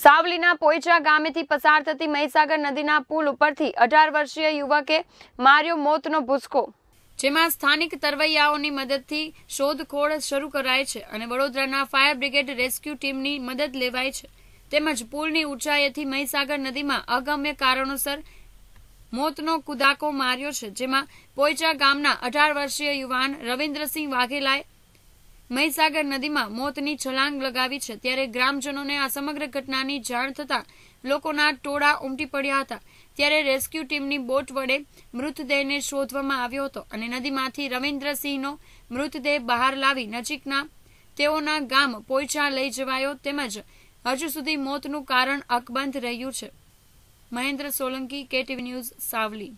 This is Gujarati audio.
સાવલીના પોઈચા ગામેથી પસાર થતી મહીસાગર નદીના પુલ ઉપરથી અઢાર વર્ષીય યુવકે માર્યો મોતનો ભૂસકો જેમાં સ્થાનિક તરવૈયાઓની મદદથી શોધખોળ શરૂ કરાય છે અને વડોદરાના ફાયર બ્રિગેડ રેસ્ક્યુ ટીમની મદદ લેવાય છે તેમજ પુલની ઊંચાઈથી મહીસાગર નદીમાં અગમ્ય કારણોસર મોતનો કુદાકો માર્યો છે જેમાં પોઈચા ગામના અઢાર વર્ષીય યુવાન રવિન્દ્રસિંહ વાઘેલાએ મહીસાગર નદીમાં મોતની છલાંગ લગાવી છે ત્યારે ગ્રામજનોને આ સમગ્ર ઘટનાની જાણ થતાં લોકોના ટોળા ઉમટી પડ્યા હતા ત્યારે રેસ્ક્યુ ટીમની બોટ વડે મૃતદેહને શોધવામાં આવ્યો હતો અને નદીમાંથી રવિન્દ્રસિંહનો મૃતદેહ બહાર લાવી નજીકના તેઓના ગામ પોઈચા લઈ જવાયો તેમજ હજુ સુધી મોતનું કારણ અકબંધ રહ્યું છે મહેન્દ્ર સોલંકી કેટીવી ન્યૂઝ સાવલી